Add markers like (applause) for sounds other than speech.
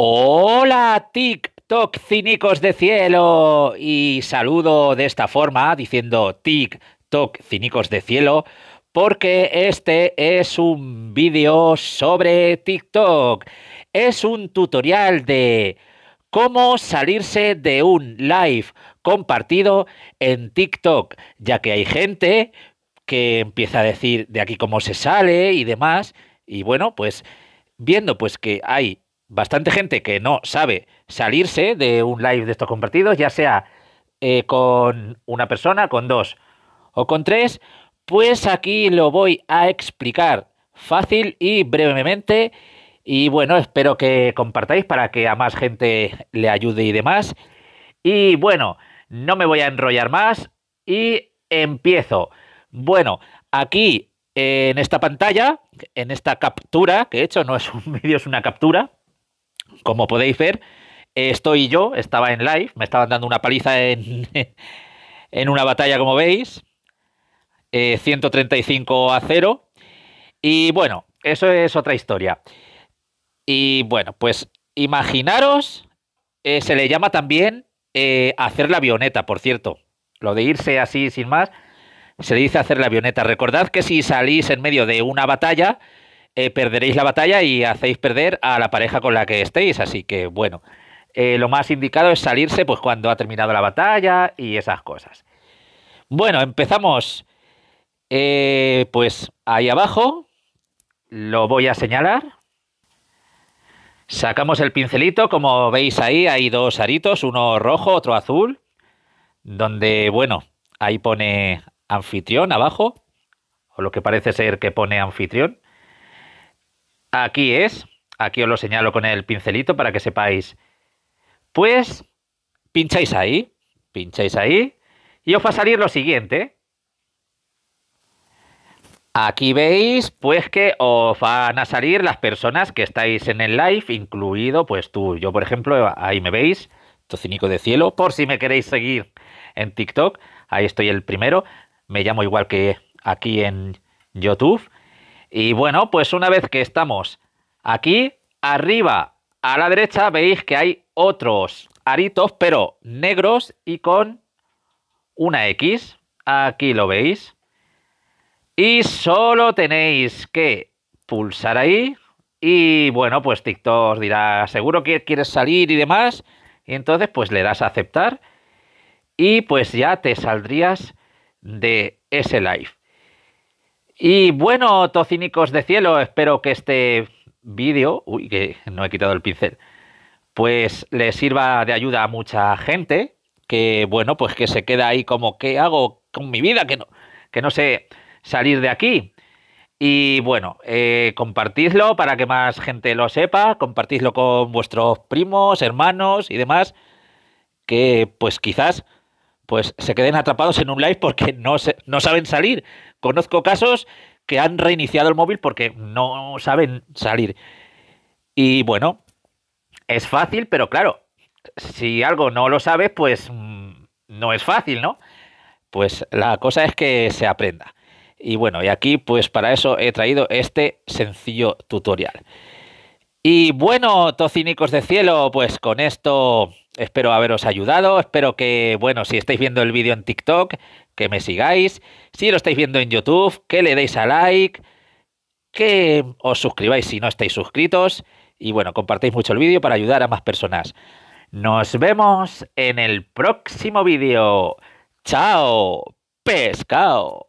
Hola TikTok cínicos de cielo y saludo de esta forma diciendo TikTok cínicos de cielo porque este es un vídeo sobre TikTok. Es un tutorial de cómo salirse de un live compartido en TikTok, ya que hay gente que empieza a decir de aquí cómo se sale y demás y bueno, pues viendo pues que hay bastante gente que no sabe salirse de un live de estos compartidos, ya sea eh, con una persona, con dos o con tres, pues aquí lo voy a explicar fácil y brevemente. Y bueno, espero que compartáis para que a más gente le ayude y demás. Y bueno, no me voy a enrollar más y empiezo. Bueno, aquí en esta pantalla, en esta captura que he hecho, no es un (laughs) vídeo, es una captura, como podéis ver, estoy yo, estaba en live, me estaban dando una paliza en, (laughs) en una batalla, como veis. 135 eh, a 0. Y bueno, eso es otra historia. Y bueno, pues imaginaros, eh, se le llama también eh, hacer la avioneta, por cierto. Lo de irse así sin más, se dice hacer la avioneta. Recordad que si salís en medio de una batalla, eh, perderéis la batalla y hacéis perder a la pareja con la que estéis. Así que, bueno, eh, lo más indicado es salirse pues, cuando ha terminado la batalla y esas cosas. Bueno, empezamos. Eh, pues ahí abajo lo voy a señalar. Sacamos el pincelito, como veis ahí hay dos aritos, uno rojo, otro azul, donde, bueno, ahí pone anfitrión abajo, o lo que parece ser que pone anfitrión. Aquí es, aquí os lo señalo con el pincelito para que sepáis. Pues pincháis ahí, pincháis ahí y os va a salir lo siguiente. Aquí veis pues que os van a salir las personas que estáis en el live, incluido pues tú, yo por ejemplo, ahí me veis, Tocinico de Cielo, por si me queréis seguir en TikTok, ahí estoy el primero, me llamo igual que aquí en YouTube y bueno, pues una vez que estamos aquí, arriba a la derecha veis que hay otros aritos, pero negros y con una X. Aquí lo veis. Y solo tenéis que pulsar ahí. Y bueno, pues TikTok dirá, seguro que quieres salir y demás. Y entonces pues le das a aceptar. Y pues ya te saldrías de ese live. Y bueno, tocínicos de cielo, espero que este vídeo, uy, que no he quitado el pincel, pues le sirva de ayuda a mucha gente que, bueno, pues que se queda ahí como, ¿qué hago con mi vida? Que no, que no sé salir de aquí. Y bueno, eh, compartidlo para que más gente lo sepa, compartidlo con vuestros primos, hermanos y demás, que pues quizás pues se queden atrapados en un live porque no, saben salir. Conozco casos que han reiniciado el móvil porque no saben salir. Y bueno, es fácil, pero claro, si algo no lo sabes, pues mm, no es fácil, ¿no? Pues la cosa es que se aprenda. Y bueno, y aquí pues para eso he traído este sencillo tutorial. Y bueno, tocinicos de cielo, pues con esto espero haberos ayudado. Espero que, bueno, si estáis viendo el vídeo en TikTok, que me sigáis. Si lo estáis viendo en YouTube, que le deis a like, que os suscribáis si no estáis suscritos. Y bueno, compartáis mucho el vídeo para ayudar a más personas. Nos vemos en el próximo vídeo. Chao, ¡Pescao!